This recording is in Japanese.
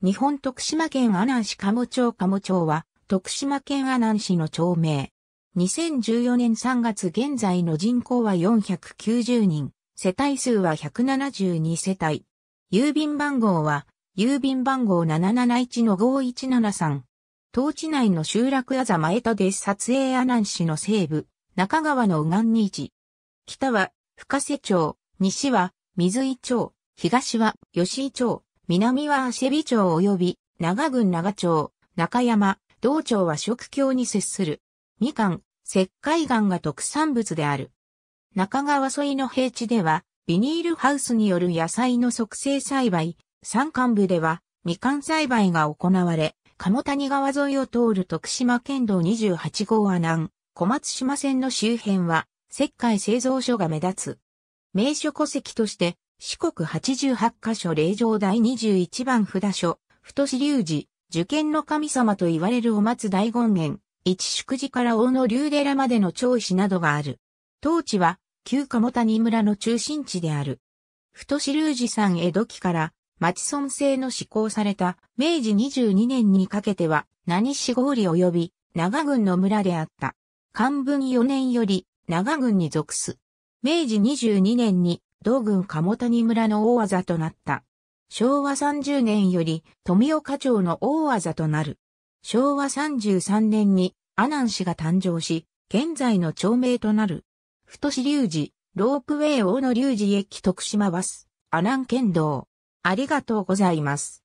日本徳島県阿南市鴨町鴨町は、徳島県阿南市の町名。2014年3月現在の人口は490人、世帯数は172世帯。郵便番号は、郵便番号771-5173。当地内の集落あざまえたです撮影阿南市の西部、中川の右岸に位置。北は、深瀬町、西は、水井町、東は、吉井町、南は足尾町及び長郡長町、中山、道町は食境に接する。みかん、石灰岩が特産物である。中川沿いの平地では、ビニールハウスによる野菜の促成栽培、山間部では、みかん栽培が行われ、鴨谷川沿いを通る徳島県道28号阿南、小松島線の周辺は、石灰製造所が目立つ。名所戸籍として四国八十八カ所霊場第二十一番札所、太子隆寺、受験の神様と言われるお松大権現、一宿寺から大野龍寺までの長子などがある。当地は、旧鴨谷村の中心地である。太子龍寺ん江戸期から、町村制の施行された明治二十二年にかけては、何市郡及び長郡の村であった。漢文四年より長郡に属す。明治二十二年に同郡鴨谷村の大技となった。昭和30年より富岡町の大技となる。昭和33年に阿南市が誕生し、現在の町名となる。太志隆二、ロープウェイ大野隆二駅徳島バス、阿南県道。ありがとうございます。